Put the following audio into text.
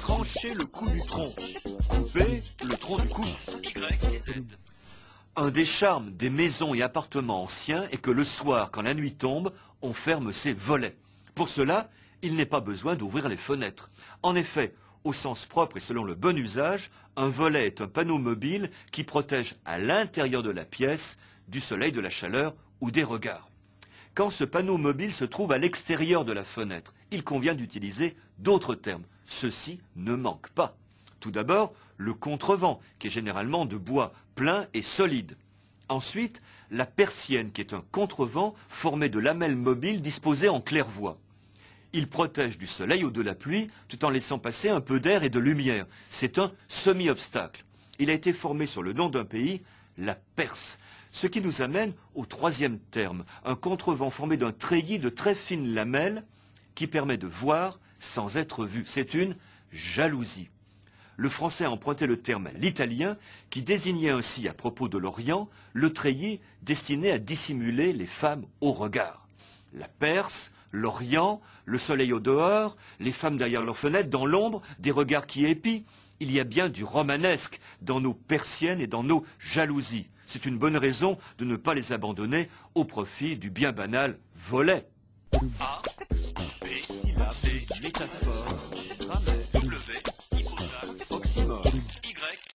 trancher le du tronc le tronc Y un des charmes des maisons et appartements anciens est que le soir, quand la nuit tombe, on ferme ses volets. Pour cela, il n'est pas besoin d'ouvrir les fenêtres. En effet, au sens propre et selon le bon usage, un volet est un panneau mobile qui protège à l'intérieur de la pièce du soleil, de la chaleur ou des regards. Quand ce panneau mobile se trouve à l'extérieur de la fenêtre, il convient d'utiliser d'autres termes. Ceci ne manque pas. Tout d'abord, le contrevent, qui est généralement de bois plein et solide. Ensuite, la persienne, qui est un contrevent formé de lamelles mobiles disposées en claire-voie. Il protège du soleil ou de la pluie, tout en laissant passer un peu d'air et de lumière. C'est un semi-obstacle. Il a été formé sur le nom d'un pays, la Perse. Ce qui nous amène au troisième terme, un contrevent formé d'un treillis de très fines lamelles qui permet de voir sans être vu. C'est une jalousie. Le français a emprunté le terme à l'italien qui désignait ainsi à propos de l'Orient le treillis destiné à dissimuler les femmes au regard. La Perse, l'Orient, le soleil au dehors, les femmes derrière leurs fenêtres, dans l'ombre, des regards qui épient, il y a bien du romanesque dans nos persiennes et dans nos jalousies. C'est une bonne raison de ne pas les abandonner au profit du bien banal volet. Ah.